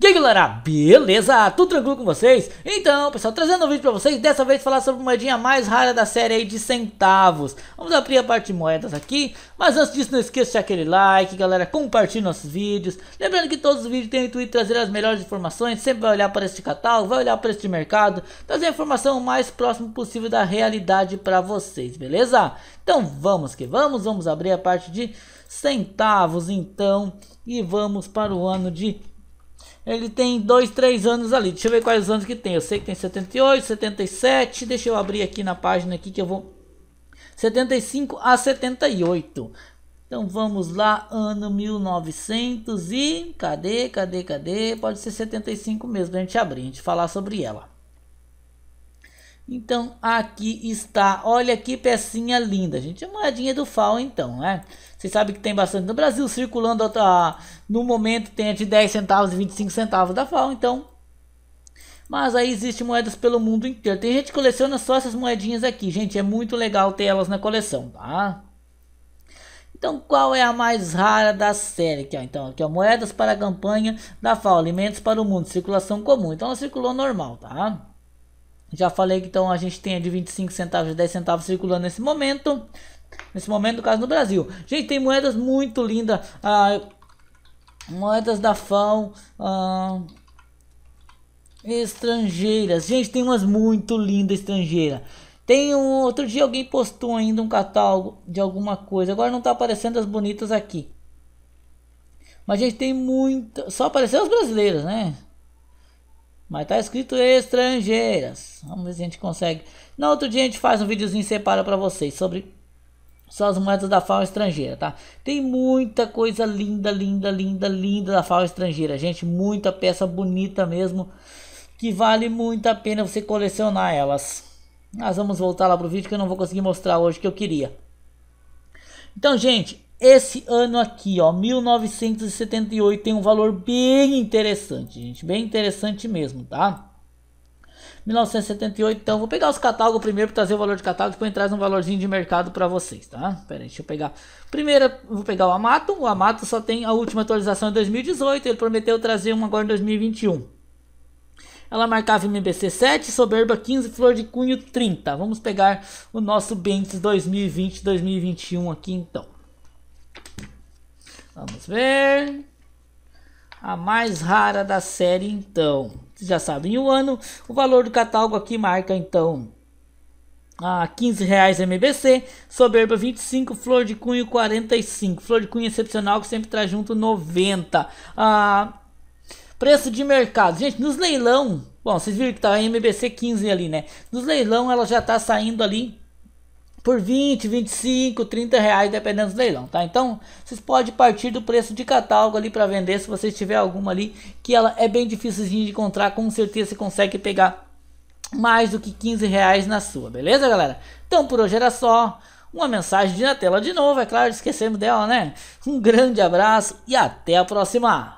E aí galera, beleza? Tudo tranquilo com vocês? Então pessoal, trazendo um vídeo pra vocês, dessa vez falar sobre a moedinha mais rara da série aí de centavos Vamos abrir a parte de moedas aqui, mas antes disso não esqueça de deixar aquele like galera, compartilhe nossos vídeos Lembrando que todos os vídeos têm o intuito de trazer as melhores informações, sempre vai olhar para este catálogo, vai olhar para este mercado Trazer a informação o mais próximo possível da realidade pra vocês, beleza? Então vamos que vamos, vamos abrir a parte de centavos então E vamos para o ano de ele tem dois, três anos ali. Deixa eu ver quais anos que tem. Eu sei que tem 78, 77. Deixa eu abrir aqui na página aqui que eu vou... 75 a 78. Então vamos lá, ano 1900 e... Cadê, cadê, cadê? Pode ser 75 mesmo, pra gente abrir, a gente falar sobre ela. Então aqui está, olha que pecinha linda, gente. É moedinha do FAO então, né? Você sabe que tem bastante no Brasil circulando, no momento tem de 10 centavos e 25 centavos da FAO, então. Mas aí existem moedas pelo mundo inteiro. Tem gente que coleciona só essas moedinhas aqui, gente. É muito legal ter elas na coleção, tá? Então, qual é a mais rara da série? Aqui, ó. Então, aqui, ó, moedas para a campanha da FAO, alimentos para o mundo, circulação comum. Então, ela circulou normal, tá? Já falei que então a gente tem de 25 centavos a 10 centavos circulando nesse momento. Nesse momento, no caso no Brasil. Gente, tem moedas muito lindas. Ah, moedas da FAO. Ah, estrangeiras. Gente, tem umas muito lindas estrangeiras. Tem um outro dia alguém postou ainda um catálogo de alguma coisa. Agora não tá aparecendo as bonitas aqui. Mas a gente tem muita, só apareceu as brasileiras, né? Mas tá escrito estrangeiras. Vamos ver se a gente consegue. No outro dia a gente faz um videozinho separado para vocês sobre só as moedas da fauna estrangeira, tá? Tem muita coisa linda, linda, linda, linda da fauna estrangeira, gente. Muita peça bonita mesmo, que vale muito a pena você colecionar elas. Nós vamos voltar lá pro vídeo que eu não vou conseguir mostrar hoje que eu queria. Então, gente, esse ano aqui, ó, 1978, tem um valor bem interessante, gente, bem interessante mesmo, tá? 1978, então vou pegar os catálogos primeiro para trazer o valor de catálogo, depois traz um valorzinho de mercado para vocês, tá? Pera aí, deixa eu pegar. Primeiro, vou pegar o Amato. O Amato só tem a última atualização em 2018, ele prometeu trazer uma agora em 2021. Ela marcava MBC 7, Soberba 15, Flor de Cunho 30. Vamos pegar o nosso Bentes 2020-2021 aqui então. Vamos ver. A mais rara da série, então. Vocês já sabem o ano. O valor do catálogo aqui marca, então, a 15 reais MBC, Soberba 25, Flor de Cunho 45, Flor de Cunho excepcional que sempre traz junto 90. Ah, preço de mercado, gente, nos leilão, bom, vocês viram que tá a MBC 15 ali, né? Nos leilão ela já tá saindo ali por 20, 25, 30 reais, dependendo do leilão, tá? Então, vocês podem partir do preço de catálogo ali para vender, se você tiver alguma ali, que ela é bem difícilzinha de encontrar, com certeza você consegue pegar mais do que 15 reais na sua, beleza, galera? Então, por hoje era só. Uma mensagem na tela de novo, é claro, esquecemos dela, né? Um grande abraço e até a próxima!